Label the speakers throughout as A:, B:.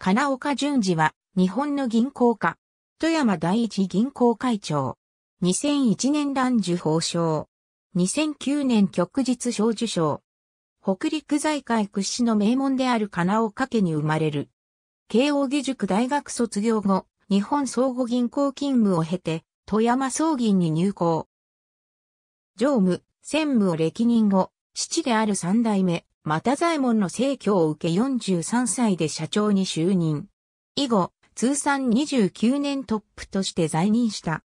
A: 金岡淳二は、日本の銀行家。富山第一銀行会長。2001年蘭受法賞。2009年旭日小受賞。北陸財界屈指の名門である金岡家に生まれる。慶応義塾大学卒業後、日本相互銀行勤務を経て、富山総銀に入行。常務、専務を歴任後、父である三代目、又左衛門の逝去を受け43歳で社長に就任。以後、通算29年トップとして在任した。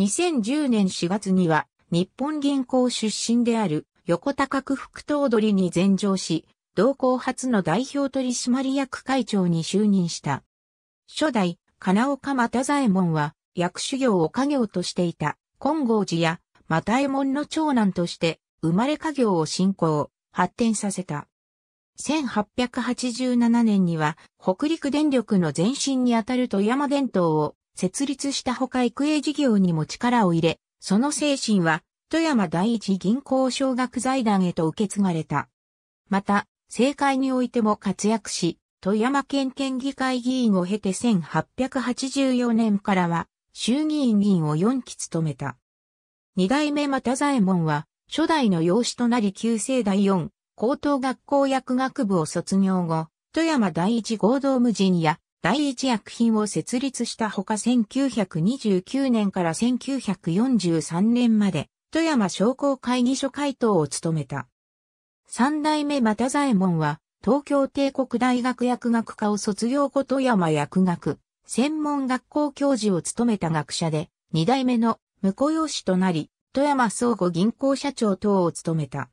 A: 2010年4月には、日本銀行出身である横田角副頭取に前上し、同行初の代表取締役会長に就任した。初代、金岡又左衛門は、薬種業を家業としていた、金剛寺や、又右衛門の長男として、生まれ家業を進行。発展させた。1887年には北陸電力の前身にあたる富山電灯を設立したほか育英事業にも力を入れ、その精神は富山第一銀行奨学財団へと受け継がれた。また、政界においても活躍し、富山県県議会議員を経て1884年からは衆議院議員を4期務めた。二代目又左衛門は初代の養子となり旧世代4、高等学校薬学部を卒業後、富山第一合同無人や第一薬品を設立したほか1929年から1943年まで、富山商工会議所会頭を務めた。三代目又左衛門は、東京帝国大学薬学科を卒業後富山薬学、専門学校教授を務めた学者で、二代目の婿養子となり、富山総合銀行社長等を務めた。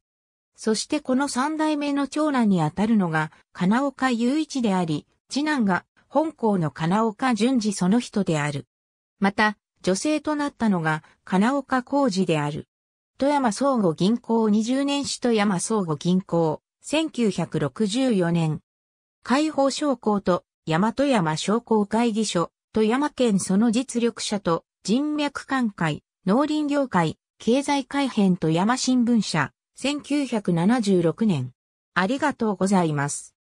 A: そしてこの三代目の長男にあたるのが、金岡雄一であり、次男が本校の金岡淳二その人である。また、女性となったのが金岡浩二である。富山総合銀行20年史富山総合銀行、1964年。解放商工と山富山商工会議所、富山県その実力者と人脈関会、農林業界、経済改編と山新聞社、1976年。ありがとうございます。